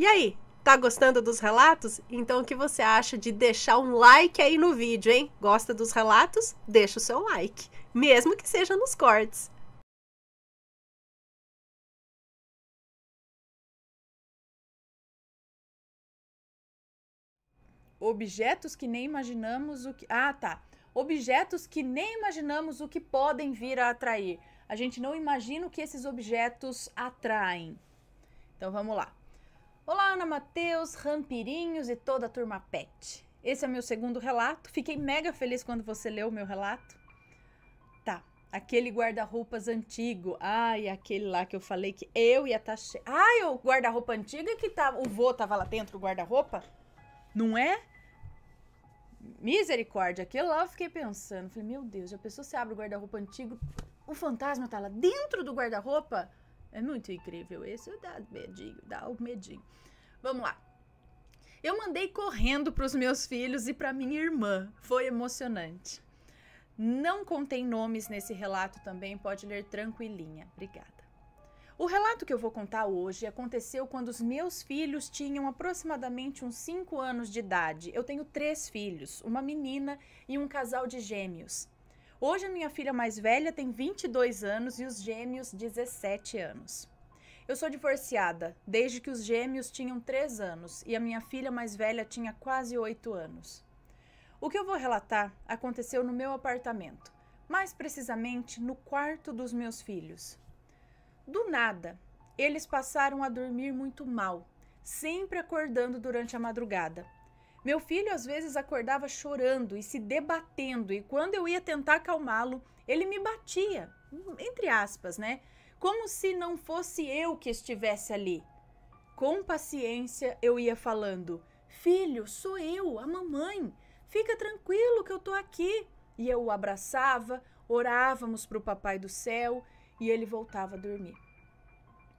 E aí, tá gostando dos relatos? Então o que você acha de deixar um like aí no vídeo, hein? Gosta dos relatos? Deixa o seu like, mesmo que seja nos cortes. Objetos que nem imaginamos o que. Ah, tá. Objetos que nem imaginamos o que podem vir a atrair. A gente não imagina o que esses objetos atraem. Então vamos lá. Olá, Ana Matheus, Rampirinhos e toda a turma PET. Esse é meu segundo relato. Fiquei mega feliz quando você leu o meu relato. Tá, aquele guarda-roupas antigo. Ai, aquele lá que eu falei que eu ia estar tá cheio. Ai, o guarda-roupa antigo que tá... o vô tava lá dentro, do guarda-roupa? Não é? Misericórdia, aquilo lá eu fiquei pensando. Falei, meu Deus, já pensou se abre o guarda-roupa antigo? O fantasma tá lá dentro do guarda-roupa? É muito incrível esse. Dá medinho, dá o medinho. Vamos lá. Eu mandei correndo para os meus filhos e para minha irmã. Foi emocionante. Não contém nomes nesse relato também, pode ler tranquilinha. Obrigada. O relato que eu vou contar hoje aconteceu quando os meus filhos tinham aproximadamente uns 5 anos de idade. Eu tenho três filhos, uma menina e um casal de gêmeos. Hoje a minha filha mais velha tem 22 anos e os gêmeos 17 anos. Eu sou divorciada desde que os gêmeos tinham 3 anos e a minha filha mais velha tinha quase 8 anos. O que eu vou relatar aconteceu no meu apartamento, mais precisamente no quarto dos meus filhos. Do nada, eles passaram a dormir muito mal, sempre acordando durante a madrugada, meu filho às vezes acordava chorando e se debatendo, e quando eu ia tentar acalmá-lo, ele me batia, entre aspas, né? Como se não fosse eu que estivesse ali. Com paciência eu ia falando: Filho, sou eu, a mamãe. Fica tranquilo que eu tô aqui. E eu o abraçava, orávamos para o Papai do Céu e ele voltava a dormir.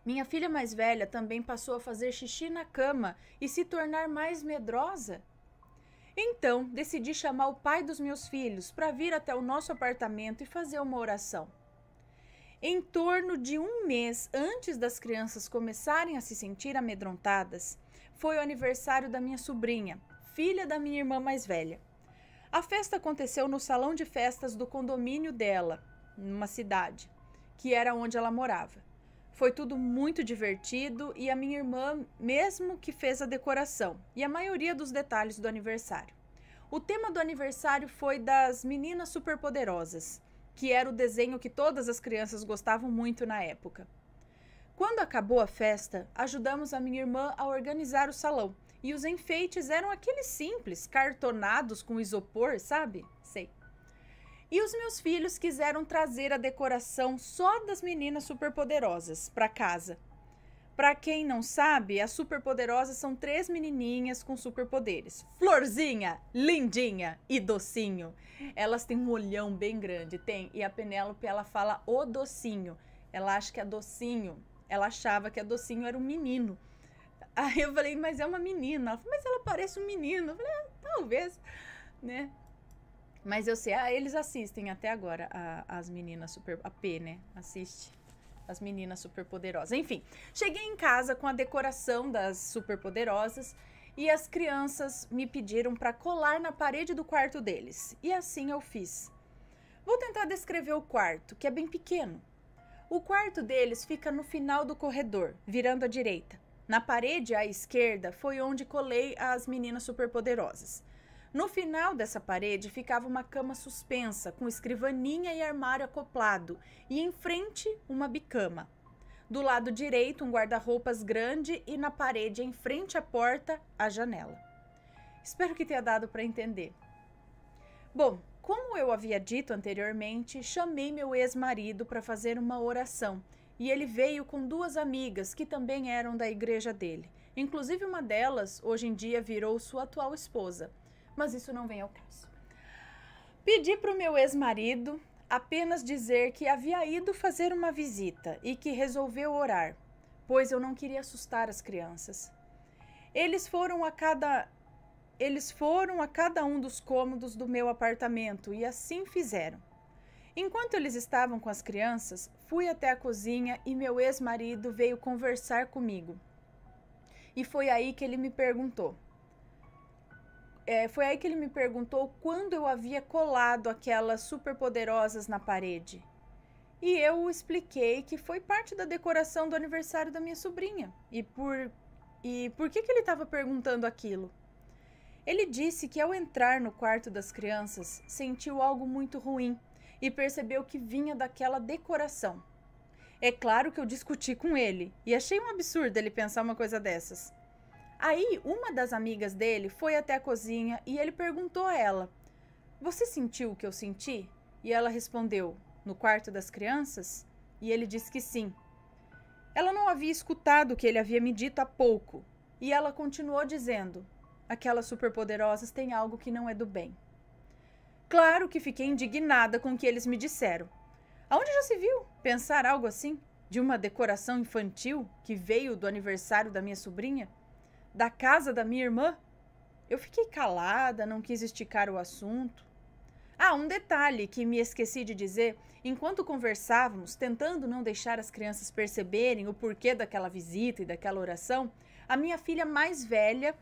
Minha filha mais velha também passou a fazer xixi na cama e se tornar mais medrosa. Então, decidi chamar o pai dos meus filhos para vir até o nosso apartamento e fazer uma oração. Em torno de um mês antes das crianças começarem a se sentir amedrontadas, foi o aniversário da minha sobrinha, filha da minha irmã mais velha. A festa aconteceu no salão de festas do condomínio dela, numa cidade, que era onde ela morava. Foi tudo muito divertido e a minha irmã mesmo que fez a decoração e a maioria dos detalhes do aniversário. O tema do aniversário foi das meninas superpoderosas, que era o desenho que todas as crianças gostavam muito na época. Quando acabou a festa, ajudamos a minha irmã a organizar o salão e os enfeites eram aqueles simples, cartonados com isopor, sabe? Sei. E os meus filhos quiseram trazer a decoração só das meninas superpoderosas para casa. Para quem não sabe, as superpoderosas são três menininhas com superpoderes. Florzinha, Lindinha e Docinho. Elas têm um olhão bem grande, tem. E a Penélope, ela fala o Docinho. Ela acha que a é Docinho, ela achava que a é Docinho era um menino. Aí eu falei, mas é uma menina. Ela falou, mas ela parece um menino. Eu falei, ah, talvez, né? Mas eu sei, ah, eles assistem até agora a, as meninas super. A P, né? Assiste. As meninas superpoderosas. Enfim, cheguei em casa com a decoração das superpoderosas e as crianças me pediram para colar na parede do quarto deles. E assim eu fiz. Vou tentar descrever o quarto, que é bem pequeno. O quarto deles fica no final do corredor, virando à direita. Na parede à esquerda foi onde colei as meninas superpoderosas. No final dessa parede ficava uma cama suspensa, com escrivaninha e armário acoplado, e em frente uma bicama. Do lado direito, um guarda-roupas grande e na parede, em frente à porta, a janela. Espero que tenha dado para entender. Bom, como eu havia dito anteriormente, chamei meu ex-marido para fazer uma oração e ele veio com duas amigas que também eram da igreja dele. Inclusive, uma delas, hoje em dia, virou sua atual esposa mas isso não vem ao caso. Pedi para o meu ex-marido apenas dizer que havia ido fazer uma visita e que resolveu orar, pois eu não queria assustar as crianças. Eles foram a cada eles foram a cada um dos cômodos do meu apartamento e assim fizeram. Enquanto eles estavam com as crianças, fui até a cozinha e meu ex-marido veio conversar comigo. E foi aí que ele me perguntou: é, foi aí que ele me perguntou quando eu havia colado aquelas superpoderosas na parede. E eu expliquei que foi parte da decoração do aniversário da minha sobrinha. E por, e por que, que ele estava perguntando aquilo? Ele disse que ao entrar no quarto das crianças, sentiu algo muito ruim e percebeu que vinha daquela decoração. É claro que eu discuti com ele e achei um absurdo ele pensar uma coisa dessas. Aí, uma das amigas dele foi até a cozinha e ele perguntou a ela: Você sentiu o que eu senti? E ela respondeu: No quarto das crianças? E ele disse que sim. Ela não havia escutado o que ele havia me dito há pouco, e ela continuou dizendo: Aquelas superpoderosas têm algo que não é do bem. Claro que fiquei indignada com o que eles me disseram. Aonde já se viu pensar algo assim? De uma decoração infantil que veio do aniversário da minha sobrinha? da casa da minha irmã? Eu fiquei calada, não quis esticar o assunto. Ah, um detalhe que me esqueci de dizer: enquanto conversávamos, tentando não deixar as crianças perceberem o porquê daquela visita e daquela oração, a minha filha mais velha.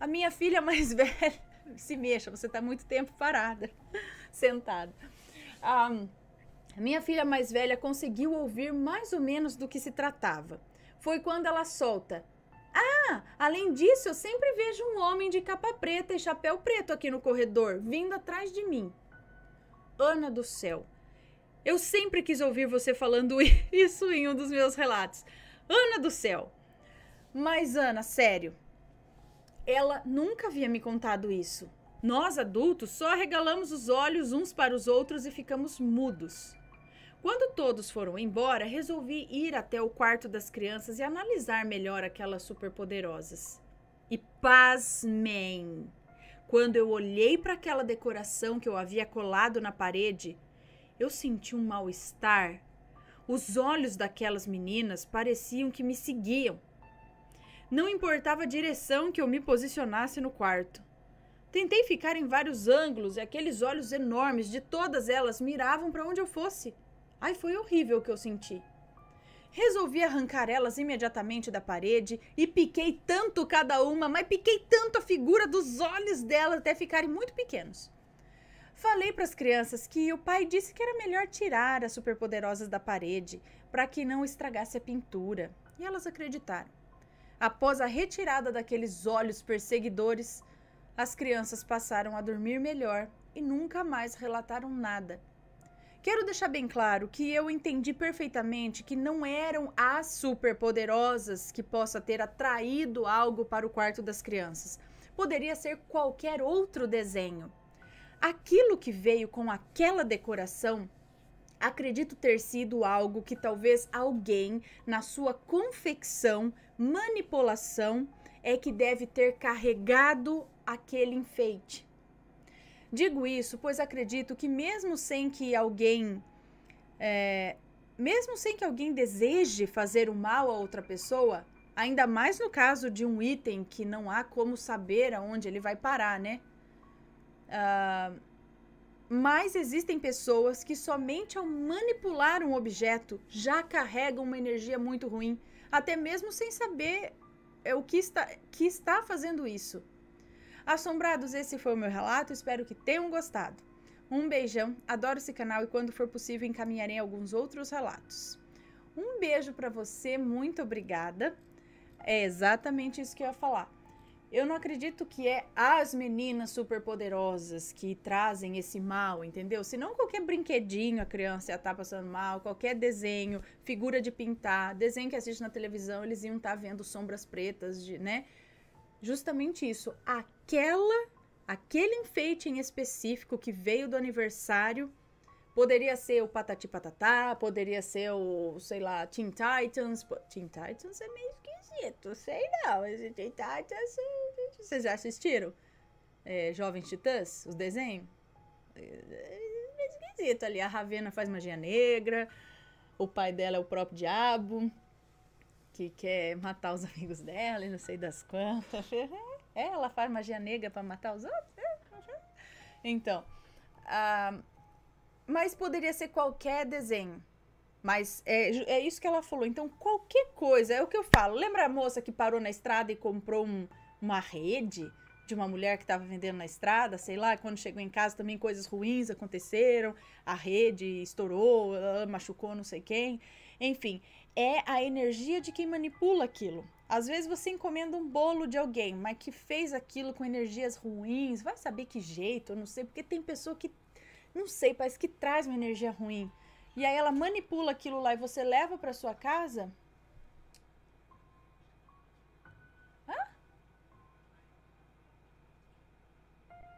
A minha filha mais velha. se mexa, você está muito tempo parada, sentada. Um, ah, a minha filha mais velha conseguiu ouvir mais ou menos do que se tratava. Foi quando ela solta: ah, além disso, eu sempre vejo um homem de capa preta e chapéu preto aqui no corredor, vindo atrás de mim. Ana do céu. Eu sempre quis ouvir você falando isso em um dos meus relatos. Ana do céu. Mas, Ana, sério. Ela nunca havia me contado isso. Nós adultos só regalamos os olhos uns para os outros e ficamos mudos. Quando todos foram embora, resolvi ir até o quarto das crianças e analisar melhor aquelas superpoderosas. E pasmem! Quando eu olhei para aquela decoração que eu havia colado na parede, eu senti um mal-estar. Os olhos daquelas meninas pareciam que me seguiam. Não importava a direção que eu me posicionasse no quarto. Tentei ficar em vários ângulos e aqueles olhos enormes de todas elas miravam para onde eu fosse. Ai, foi horrível o que eu senti. Resolvi arrancar elas imediatamente da parede e piquei tanto cada uma, mas piquei tanto a figura dos olhos delas até ficarem muito pequenos. Falei para as crianças que o pai disse que era melhor tirar as superpoderosas da parede para que não estragasse a pintura, e elas acreditaram. Após a retirada daqueles olhos perseguidores, as crianças passaram a dormir melhor e nunca mais relataram nada Quero deixar bem claro que eu entendi perfeitamente que não eram as superpoderosas que possa ter atraído algo para o quarto das crianças. Poderia ser qualquer outro desenho. Aquilo que veio com aquela decoração acredito ter sido algo que talvez alguém na sua confecção, manipulação, é que deve ter carregado aquele enfeite. Digo isso, pois acredito que mesmo sem que alguém. É, mesmo sem que alguém deseje fazer o mal a outra pessoa, ainda mais no caso de um item que não há como saber aonde ele vai parar, né? Uh, mas existem pessoas que somente ao manipular um objeto já carregam uma energia muito ruim, até mesmo sem saber é, o que está, que está fazendo isso. Assombrados, esse foi o meu relato, espero que tenham gostado. Um beijão, adoro esse canal e quando for possível encaminharei alguns outros relatos. Um beijo para você, muito obrigada. É exatamente isso que eu ia falar. Eu não acredito que é as meninas superpoderosas que trazem esse mal, entendeu? Se não qualquer brinquedinho a criança ia estar tá passando mal, qualquer desenho, figura de pintar, desenho que assiste na televisão, eles iam estar tá vendo sombras pretas, de, né? justamente isso, aquela aquele enfeite em específico que veio do aniversário Poderia ser o Patati Patatá, poderia ser o, sei lá, Teen Titans. Teen Titans é meio esquisito, sei não. Esse Teen Titans. Vocês já assistiram? É, Jovens Titãs, os desenhos? É, é, meio esquisito ali. A Ravena faz magia negra, o pai dela é o próprio diabo que quer matar os amigos dela e não sei das quantas. É, ela faz magia negra para matar os outros. É. Então, mas poderia ser qualquer desenho. Mas é, é isso que ela falou. Então, qualquer coisa, é o que eu falo. Lembra a moça que parou na estrada e comprou um, uma rede de uma mulher que estava vendendo na estrada? Sei lá, quando chegou em casa também coisas ruins aconteceram. A rede estourou, machucou não sei quem. Enfim, é a energia de quem manipula aquilo. Às vezes você encomenda um bolo de alguém, mas que fez aquilo com energias ruins, vai saber que jeito, eu não sei, porque tem pessoa que, não sei, parece que traz uma energia ruim. E aí ela manipula aquilo lá e você leva para sua casa. Hã?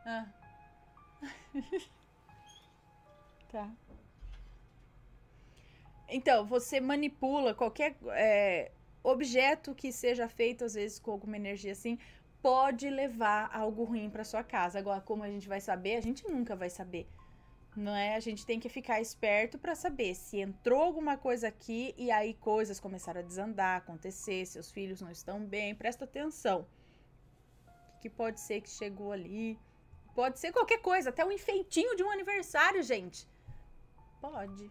Ah. tá. Então, você manipula qualquer é, objeto que seja feito, às vezes, com alguma energia assim, pode levar algo ruim para sua casa. Agora, como a gente vai saber? A gente nunca vai saber. Não é? A gente tem que ficar esperto para saber se entrou alguma coisa aqui e aí coisas começaram a desandar, acontecer, seus filhos não estão bem, presta atenção. que pode ser que chegou ali? Pode ser qualquer coisa, até um enfeitinho de um aniversário, gente. Pode.